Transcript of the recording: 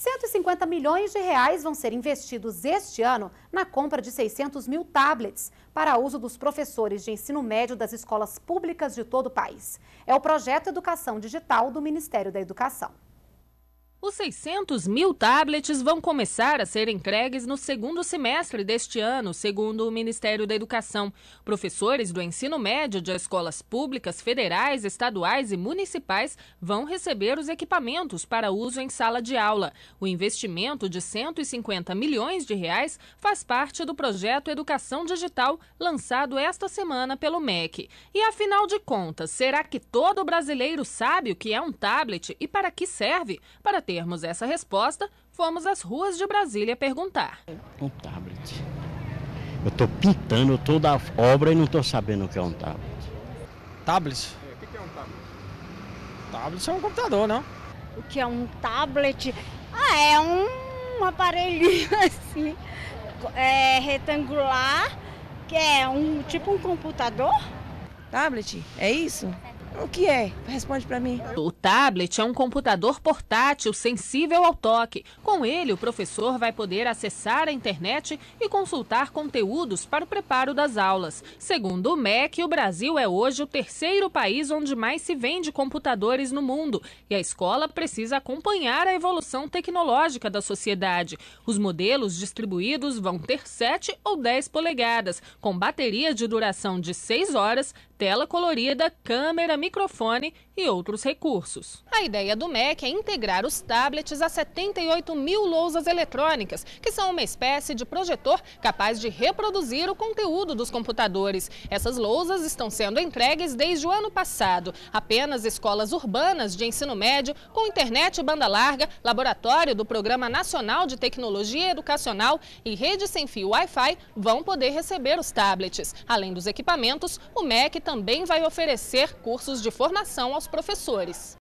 150 milhões de reais vão ser investidos este ano na compra de 600 mil tablets para uso dos professores de ensino médio das escolas públicas de todo o país. É o projeto Educação Digital do Ministério da Educação. Os 600 mil tablets vão começar a ser entregues no segundo semestre deste ano, segundo o Ministério da Educação. Professores do ensino médio de escolas públicas, federais, estaduais e municipais vão receber os equipamentos para uso em sala de aula. O investimento de 150 milhões de reais faz parte do projeto Educação Digital, lançado esta semana pelo MEC. E afinal de contas, será que todo brasileiro sabe o que é um tablet e para que serve? Para termos essa resposta, fomos às ruas de Brasília perguntar. Um tablet. Eu estou pintando toda a obra e não estou sabendo o que é um tablet. Tablet? É, o que é um tablet? Tablet é um computador, não? O que é um tablet? Ah, é um aparelhinho assim, é, retangular, que é um tipo um computador. Tablet, é isso? O que é? Responde para mim. O tablet é um computador portátil sensível ao toque. Com ele, o professor vai poder acessar a internet e consultar conteúdos para o preparo das aulas. Segundo o MEC, o Brasil é hoje o terceiro país onde mais se vende computadores no mundo e a escola precisa acompanhar a evolução tecnológica da sociedade. Os modelos distribuídos vão ter 7 ou 10 polegadas, com bateria de duração de 6 horas, tela colorida, câmera, microfone e outros recursos. A ideia do MEC é integrar os tablets a 78 mil lousas eletrônicas, que são uma espécie de projetor capaz de reproduzir o conteúdo dos computadores. Essas lousas estão sendo entregues desde o ano passado. Apenas escolas urbanas de ensino médio, com internet e banda larga, laboratório do Programa Nacional de Tecnologia Educacional e rede sem fio Wi-Fi vão poder receber os tablets. Além dos equipamentos, o MEC também vai oferecer cursos de formação aos professores.